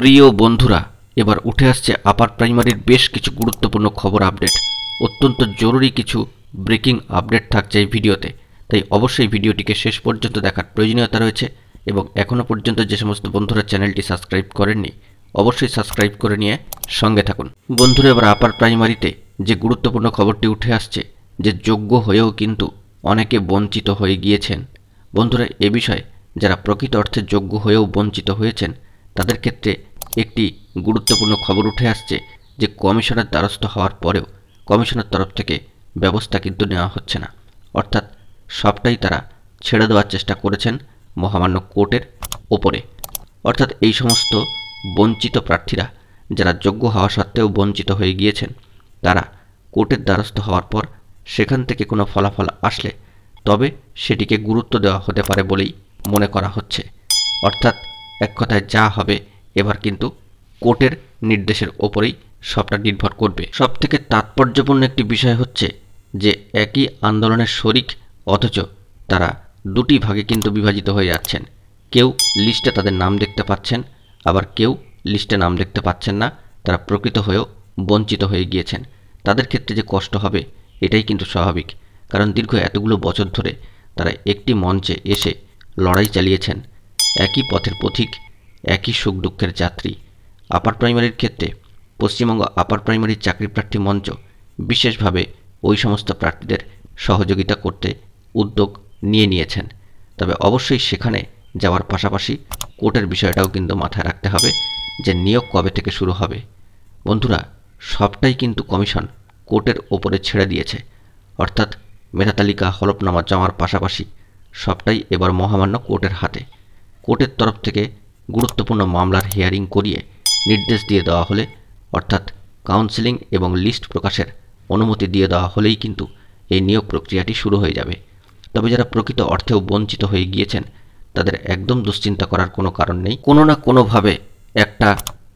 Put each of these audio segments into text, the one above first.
প্রিয় বন্ধুরা এবার উঠে আসছে আপার প্রাইমারির বেশ কিছু গুরুত্বপূর্ণ খবর আপডেট অত্যন্ত জরুরি কিছু ব্রেকিং আপডেট থাকছে এই ভিডিওতে তাই অবশ্যই ভিডিওটিকে শেষ পর্যন্ত দেখার প্রয়োজনীয়তা রয়েছে এবং এখনও পর্যন্ত যে সমস্ত বন্ধুরা চ্যানেলটি সাবস্ক্রাইব করেননি অবশ্যই সাবস্ক্রাইব করে নিয়ে সঙ্গে থাকুন বন্ধুরা এবার আপার প্রাইমারিতে যে গুরুত্বপূর্ণ খবরটি উঠে আসছে যে যোগ্য হয়েও কিন্তু অনেকে বঞ্চিত হয়ে গিয়েছেন বন্ধুরা এ বিষয়ে যারা প্রকৃত অর্থে যোগ্য হয়েও বঞ্চিত হয়েছেন তাদের ক্ষেত্রে একটি গুরুত্বপূর্ণ খবর উঠে আসছে যে কমিশনের দ্বারস্থ হওয়ার পরেও কমিশনের তরফ থেকে ব্যবস্থা কিন্তু নেওয়া হচ্ছে না অর্থাৎ সবটাই তারা ছেড়ে দেওয়ার চেষ্টা করেছেন মহামান্য কোর্টের ওপরে অর্থাৎ এই সমস্ত বঞ্চিত প্রার্থীরা যারা যোগ্য হওয়া সত্ত্বেও বঞ্চিত হয়ে গিয়েছেন তারা কোর্টের দ্বারস্থ হওয়ার পর সেখান থেকে কোনো ফলাফল আসলে তবে সেটিকে গুরুত্ব দেওয়া হতে পারে বলেই মনে করা হচ্ছে অর্থাৎ এক কথায় যা হবে এবার কিন্তু কোর্টের নির্দেশের ওপরেই সবটা নির্ভর করবে সব থেকে তাৎপর্যপূর্ণ একটি বিষয় হচ্ছে যে একই আন্দোলনের শরিক অথচ তারা দুটি ভাগে কিন্তু বিভাজিত হয়ে যাচ্ছেন কেউ লিস্টে তাদের নাম দেখতে পাচ্ছেন আবার কেউ লিস্টে নাম দেখতে পাচ্ছেন না তারা প্রকৃত হয়েও বঞ্চিত হয়ে গিয়েছেন তাদের ক্ষেত্রে যে কষ্ট হবে এটাই কিন্তু স্বাভাবিক কারণ দীর্ঘ এতগুলো বছর ধরে তারা একটি মঞ্চে এসে লড়াই চালিয়েছেন একই পথের পথিক একই সুখ দুঃখের যাত্রী আপার প্রাইমারির ক্ষেত্রে পশ্চিমবঙ্গ আপার প্রাইমারি চাকরি প্রার্থী মঞ্চ বিশেষভাবে ওই সমস্ত প্রার্থীদের সহযোগিতা করতে উদ্যোগ নিয়ে নিয়েছেন তবে অবশ্যই সেখানে যাওয়ার পাশাপাশি কোর্টের বিষয়টাও কিন্তু মাথায় রাখতে হবে যে নিয়োগ কবে থেকে শুরু হবে বন্ধুরা সবটাই কিন্তু কমিশন কোর্টের ওপরে ছেড়ে দিয়েছে অর্থাৎ মেধাতালিকা হলফনামা জমার পাশাপাশি সবটাই এবার মহামান্য কোর্টের হাতে কোর্টের তরফ থেকে গুরুত্বপূর্ণ মামলার হিয়ারিং করিয়ে নির্দেশ দিয়ে দেওয়া হলে অর্থাৎ কাউন্সেলিং এবং লিস্ট প্রকাশের অনুমতি দিয়ে দেওয়া হলেই কিন্তু এই নিয়োগ প্রক্রিয়াটি শুরু হয়ে যাবে তবে যারা প্রকৃত অর্থেও বঞ্চিত হয়ে গিয়েছেন তাদের একদম দুশ্চিন্তা করার কোনো কারণ নেই কোনো না কোনোভাবে একটা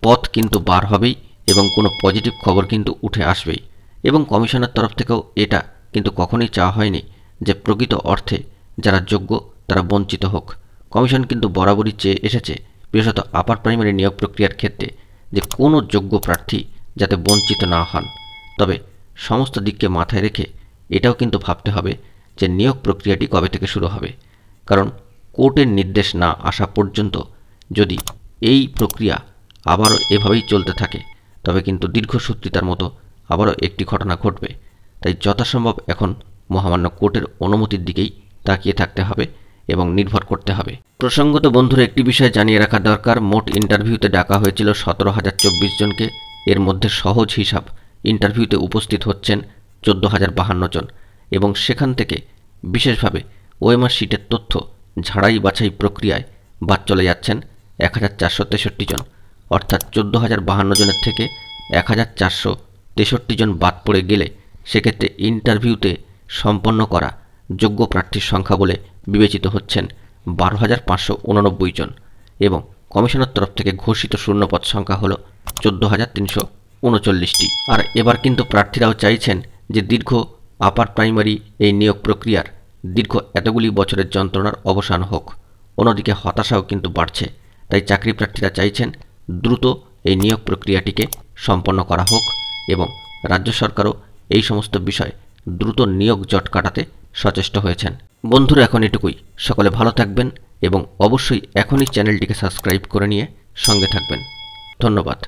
পথ কিন্তু বার হবেই এবং কোনো পজিটিভ খবর কিন্তু উঠে আসবেই এবং কমিশনের তরফ থেকেও এটা কিন্তু কখনোই চাওয়া হয়নি যে প্রকৃত অর্থে যারা যোগ্য তারা বঞ্চিত হোক কমিশন কিন্তু বরাবরই চেয়ে এসেছে বিশেষত আপার প্রাইমারি নিয়োগ প্রক্রিয়ার ক্ষেত্রে যে কোনো যোগ্য প্রার্থী যাতে বঞ্চিত না হন তবে সমস্ত দিককে মাথায় রেখে এটাও কিন্তু ভাবতে হবে যে নিয়োগ প্রক্রিয়াটি কবে থেকে শুরু হবে কারণ কোর্টের নির্দেশ না আসা পর্যন্ত যদি এই প্রক্রিয়া আবারও এভাবেই চলতে থাকে তবে কিন্তু দীর্ঘসূত্রিতার মতো আবারও একটি ঘটনা ঘটবে তাই যথাসম্ভব এখন মহামান্য কোর্টের অনুমতির দিকেই তাকিয়ে থাকতে হবে এবং নির্ভর করতে হবে প্রসঙ্গত বন্ধুর একটি বিষয় জানিয়ে রাখা দরকার মোট ইন্টারভিউতে ডাকা হয়েছিল সতেরো হাজার চব্বিশ জনকে এর মধ্যে সহজ হিসাব ইন্টারভিউতে উপস্থিত হচ্ছেন চোদ্দো হাজার বাহান্ন জন এবং সেখান থেকে বিশেষভাবে ওয়েমার শিটের তথ্য ঝাড়াই বাছাই প্রক্রিয়ায় বাদ চলে যাচ্ছেন এক হাজার চারশো তেষট্টি জন অর্থাৎ চোদ্দো হাজার বাহান্ন জনের থেকে এক হাজার চারশো তেষট্টি জন বাদ পড়ে গেলে সেক্ষেত্রে ইন্টারভিউতে সম্পন্ন করা যোগ্য প্রার্থীর সংখ্যা বলে বিবেচিত হচ্ছেন বারো হাজার পাঁচশো উননব্বই জন এবং কমিশনের তরফ থেকে ঘোষিত শূন্যপদ সংখ্যা হল চোদ্দ হাজার তিনশো উনচল্লিশটি আর এবার কিন্তু প্রার্থীরাও চাইছেন যে দীর্ঘ আপার প্রাইমারি এই নিয়োগ প্রক্রিয়ার দীর্ঘ এতগুলি বছরের যন্ত্রণার অবসান হোক অন্যদিকে হতাশাও কিন্তু বাড়ছে তাই চাকরি প্রার্থীরা চাইছেন দ্রুত এই নিয়োগ প্রক্রিয়াটিকে সম্পন্ন করা হোক এবং রাজ্য সরকারও এই সমস্ত বিষয় দ্রুত নিয়োগ জট কাটাতে সচেষ্ট হয়েছেন বন্ধুরা এখন এটুকুই সকলে ভালো থাকবেন এবং অবশ্যই এখনই চ্যানেলটিকে সাবস্ক্রাইব করে নিয়ে সঙ্গে থাকবেন ধন্যবাদ